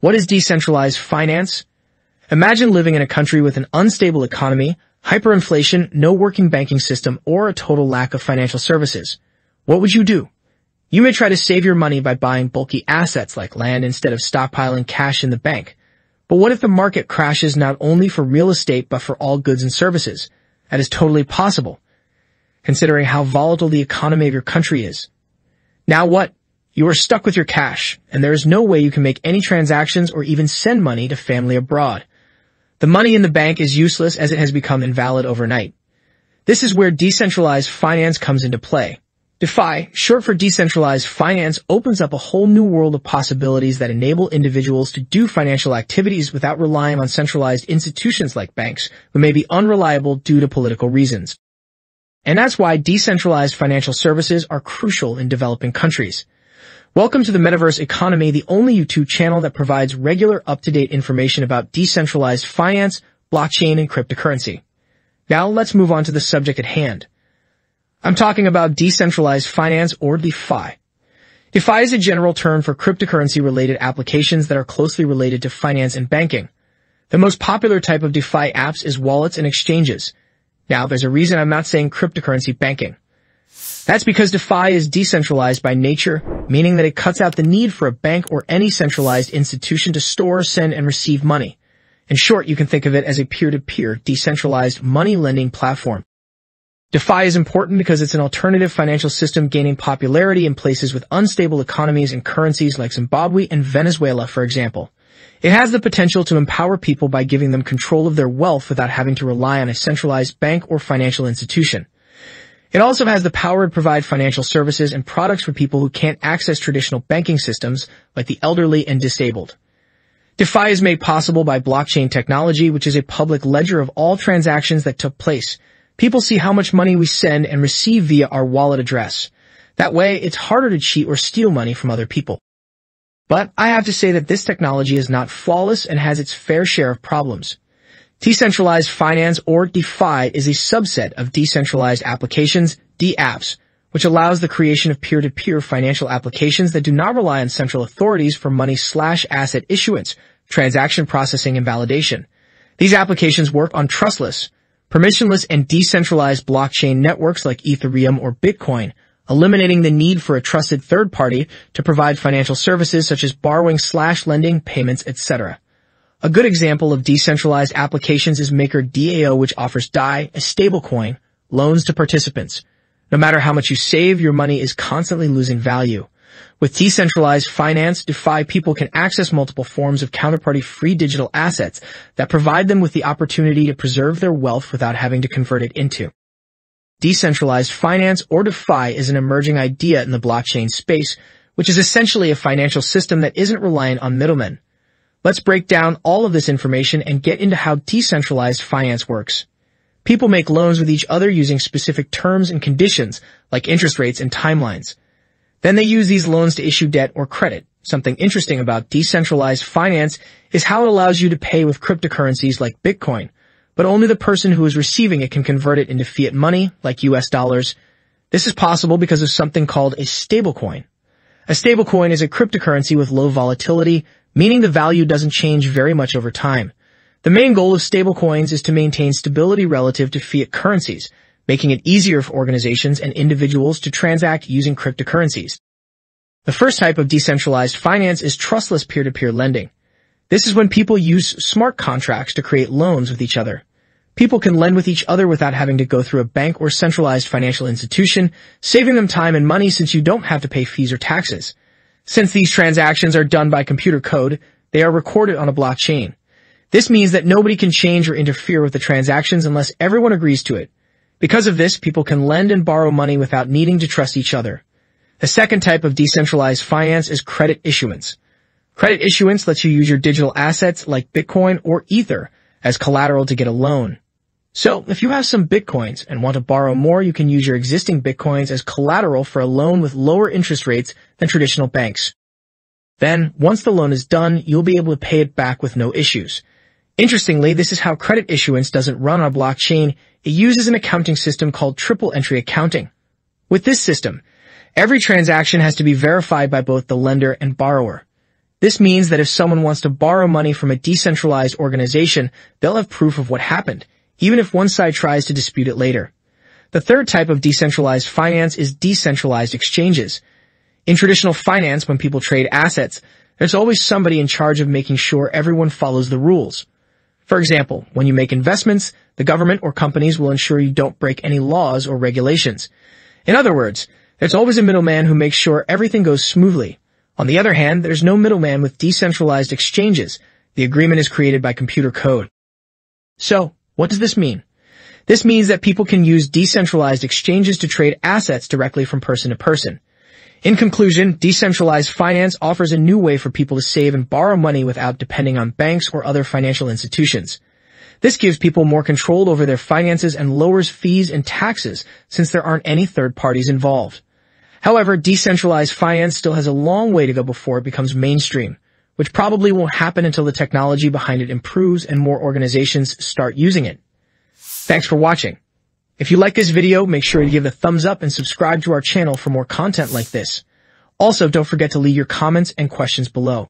What is decentralized finance? Imagine living in a country with an unstable economy, hyperinflation, no working banking system, or a total lack of financial services. What would you do? You may try to save your money by buying bulky assets like land instead of stockpiling cash in the bank. But what if the market crashes not only for real estate but for all goods and services? That is totally possible, considering how volatile the economy of your country is. Now what? You are stuck with your cash, and there is no way you can make any transactions or even send money to family abroad. The money in the bank is useless as it has become invalid overnight. This is where decentralized finance comes into play. DeFi, short for decentralized finance, opens up a whole new world of possibilities that enable individuals to do financial activities without relying on centralized institutions like banks, who may be unreliable due to political reasons. And that's why decentralized financial services are crucial in developing countries. Welcome to the Metaverse Economy, the only YouTube channel that provides regular up-to-date information about decentralized finance, blockchain, and cryptocurrency. Now let's move on to the subject at hand. I'm talking about decentralized finance or DeFi. DeFi is a general term for cryptocurrency-related applications that are closely related to finance and banking. The most popular type of DeFi apps is wallets and exchanges. Now, there's a reason I'm not saying cryptocurrency banking. That's because DeFi is decentralized by nature meaning that it cuts out the need for a bank or any centralized institution to store, send, and receive money. In short, you can think of it as a peer-to-peer, decentralized money lending platform. DeFi is important because it's an alternative financial system gaining popularity in places with unstable economies and currencies like Zimbabwe and Venezuela, for example. It has the potential to empower people by giving them control of their wealth without having to rely on a centralized bank or financial institution. It also has the power to provide financial services and products for people who can't access traditional banking systems, like the elderly and disabled. DeFi is made possible by blockchain technology, which is a public ledger of all transactions that took place. People see how much money we send and receive via our wallet address. That way, it's harder to cheat or steal money from other people. But I have to say that this technology is not flawless and has its fair share of problems. Decentralized finance or DeFi is a subset of decentralized applications, DApps, which allows the creation of peer-to-peer financial applications that do not rely on central authorities for money slash asset issuance, transaction processing, and validation. These applications work on trustless, permissionless, and decentralized blockchain networks like Ethereum or Bitcoin, eliminating the need for a trusted third party to provide financial services such as borrowing slash lending, payments, etc. A good example of decentralized applications is Maker DAO, which offers DAI, a stablecoin, loans to participants. No matter how much you save, your money is constantly losing value. With decentralized finance, DeFi people can access multiple forms of counterparty free digital assets that provide them with the opportunity to preserve their wealth without having to convert it into. Decentralized finance or DeFi is an emerging idea in the blockchain space, which is essentially a financial system that isn't reliant on middlemen. Let's break down all of this information and get into how decentralized finance works. People make loans with each other using specific terms and conditions, like interest rates and timelines. Then they use these loans to issue debt or credit. Something interesting about decentralized finance is how it allows you to pay with cryptocurrencies like Bitcoin, but only the person who is receiving it can convert it into fiat money, like US dollars. This is possible because of something called a stablecoin. A stablecoin is a cryptocurrency with low volatility, meaning the value doesn't change very much over time. The main goal of stablecoins is to maintain stability relative to fiat currencies, making it easier for organizations and individuals to transact using cryptocurrencies. The first type of decentralized finance is trustless peer-to-peer lending. This is when people use smart contracts to create loans with each other. People can lend with each other without having to go through a bank or centralized financial institution, saving them time and money since you don't have to pay fees or taxes. Since these transactions are done by computer code, they are recorded on a blockchain. This means that nobody can change or interfere with the transactions unless everyone agrees to it. Because of this, people can lend and borrow money without needing to trust each other. The second type of decentralized finance is credit issuance. Credit issuance lets you use your digital assets like Bitcoin or Ether as collateral to get a loan. So if you have some bitcoins and want to borrow more, you can use your existing bitcoins as collateral for a loan with lower interest rates than traditional banks. Then, once the loan is done, you'll be able to pay it back with no issues. Interestingly, this is how credit issuance doesn't run on blockchain. It uses an accounting system called triple entry accounting. With this system, every transaction has to be verified by both the lender and borrower. This means that if someone wants to borrow money from a decentralized organization, they'll have proof of what happened even if one side tries to dispute it later. The third type of decentralized finance is decentralized exchanges. In traditional finance, when people trade assets, there's always somebody in charge of making sure everyone follows the rules. For example, when you make investments, the government or companies will ensure you don't break any laws or regulations. In other words, there's always a middleman who makes sure everything goes smoothly. On the other hand, there's no middleman with decentralized exchanges. The agreement is created by computer code. So, what does this mean? This means that people can use decentralized exchanges to trade assets directly from person to person. In conclusion, decentralized finance offers a new way for people to save and borrow money without depending on banks or other financial institutions. This gives people more control over their finances and lowers fees and taxes since there aren't any third parties involved. However, decentralized finance still has a long way to go before it becomes mainstream which probably won't happen until the technology behind it improves and more organizations start using it. Thanks for watching. If you like this video, make sure to give it a thumbs up and subscribe to our channel for more content like this. Also, don't forget to leave your comments and questions below.